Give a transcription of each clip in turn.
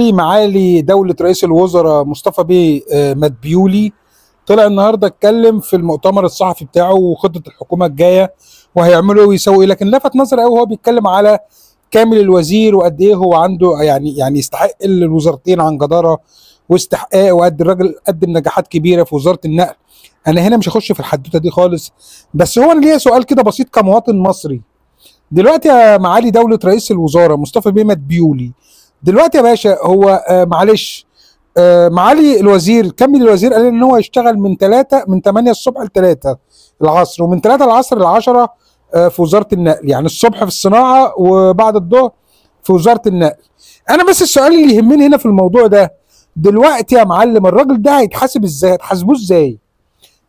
معالي دولة رئيس الوزراء مصطفى بيه آه، مدبيولي طلع النهارده اتكلم في المؤتمر الصحفي بتاعه وخطة الحكومة الجاية وهيعملوا ايه ويسووا ايه لكن لفت نظري قوي وهو بيتكلم على كامل الوزير وقد ايه هو عنده يعني يعني يستحق الوزارتين عن جدارة واستحقاق وقد الراجل قدم نجاحات كبيرة في وزارة النقل انا هنا مش هخش في الحدوتة دي خالص بس هو انا ليا سؤال كده بسيط كمواطن مصري دلوقتي يا معالي دولة رئيس الوزراء مصطفى بيه مدبيولي دلوقتي يا باشا هو آه معلش آه معالي الوزير كمل الوزير قال ان هو يشتغل من 3 من 8 الصبح ل 3 العصر ومن 3 العصر ل 10 آه في وزاره النقل يعني الصبح في الصناعه وبعد الظهر في وزاره النقل انا بس السؤال اللي يهمني هنا في الموضوع ده دلوقتي يا معلم الراجل ده هيتحاسب ازاي هتحاسبوه ازاي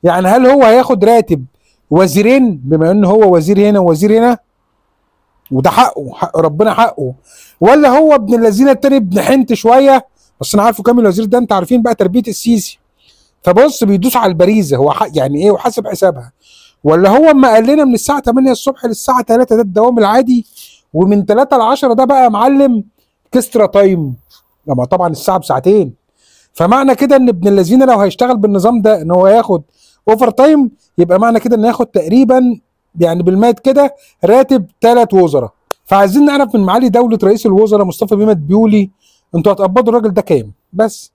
يعني هل هو هياخد راتب وزيرين بما ان هو وزير هنا ووزير هنا وده حقه حق ربنا حقه ولا هو ابن الذين التاني ابن حنت شويه بس انا عارفه كامل الوزير ده انت عارفين بقى تربيه السيسي فبص بيدوس على البريزه هو يعني ايه وحاسب حسابها ولا هو اما قال لنا من الساعه 8 الصبح للساعه 3 ده الدوام العادي ومن 3 ل 10 ده بقى يا معلم كسترا تايم لما طبعا الساعه بساعتين فمعنى كده ان ابن الذين لو هيشتغل بالنظام ده ان هو ياخد اوفر تايم يبقى معنى كده انه ياخد تقريبا يعني بالمات كده راتب ثلاث وزراء فعايزين نعرف من معالي دوله رئيس الوزراء مصطفى بيمت بيولي إيه؟ انتوا هتقبضوا الراجل ده كام بس